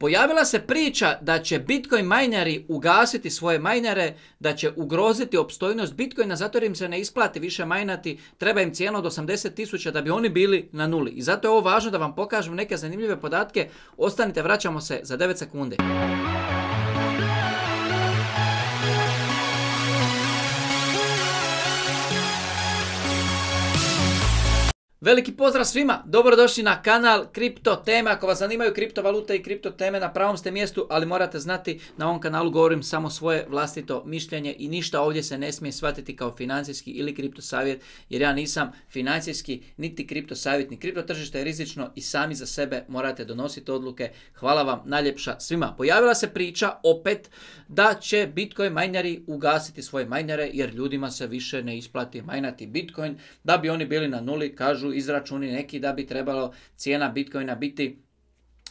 Pojavila se priča da će Bitcoin majnari ugasiti svoje majnare, da će ugroziti opstojnost Bitcoina zato jer im se ne isplati više majnati, treba im cijena od 80 tisuća da bi oni bili na nuli. I zato je ovo važno da vam pokažem neke zanimljive podatke. Ostanite, vraćamo se za 9 sekundi. Veliki pozdrav svima, dobrodošli na kanal Kripto Teme. Ako vas zanimaju kriptovalute i kripto teme na pravom ste mjestu, ali morate znati na ovom kanalu govorim samo svoje vlastito mišljenje i ništa ovdje se ne smije shvatiti kao financijski ili kripto savjet jer ja nisam financijski niti kripto ni Kripto tržište je rizično i sami za sebe morate donositi odluke. Hvala vam najljepša svima. Pojavila se priča opet da će Bitcoin majnjari ugasiti svoje majnjare jer ljudima se više ne isplati majnati Bitcoin da bi oni bili na nuli, kažu izračuni neki da bi trebalo cijena Bitcoina biti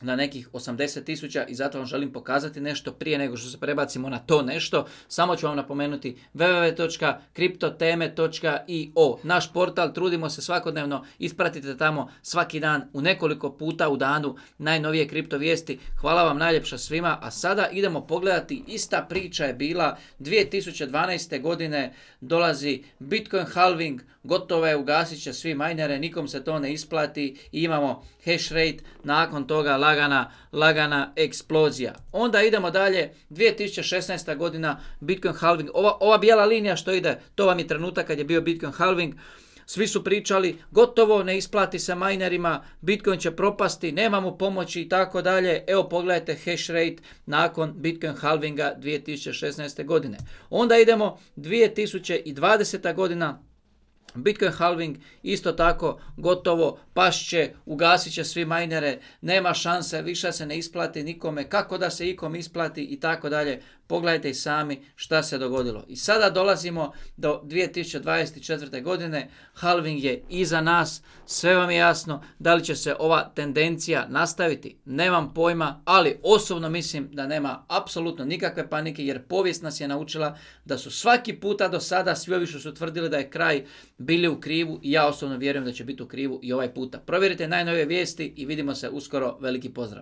na nekih 80 tisuća i zato vam želim pokazati nešto prije nego što se prebacimo na to nešto. Samo ću vam napomenuti www.kriptoteme.io Naš portal, trudimo se svakodnevno, ispratite tamo svaki dan u nekoliko puta u danu najnovije kripto vijesti. Hvala vam najljepša svima, a sada idemo pogledati, ista priča je bila 2012. godine dolazi Bitcoin halving, gotovo je, ugasit će svi minere, nikom se to ne isplati i imamo hash rate, nakon toga lagana, lagana eksplozija. Onda idemo dalje, 2016. godina Bitcoin halving, ova, ova bijela linija što ide, to vam je trenutak kad je bio Bitcoin halving, svi su pričali gotovo ne isplati se minerima, Bitcoin će propasti, nema mu pomoći i tako dalje. Evo pogledajte hash rate nakon Bitcoin halvinga 2016. godine. Onda idemo 2020. godina, Bitcoin halving isto tako gotovo pašće, ugasit će svi majnere, nema šanse, više se ne isplati nikome, kako da se ikom isplati i tako dalje. Pogledajte i sami šta se dogodilo. I sada dolazimo do 2024. godine, halving je iza nas, sve vam je jasno da li će se ova tendencija nastaviti, nemam pojma, ali osobno mislim da nema apsolutno nikakve panike jer povijest nas je naučila da su svaki puta do sada svi ovi što su tvrdili da je kraj bili u krivu i ja osobno vjerujem da će biti u krivu i ovaj puta. Provjerite najnove vijesti i vidimo se uskoro. Veliki pozdrav!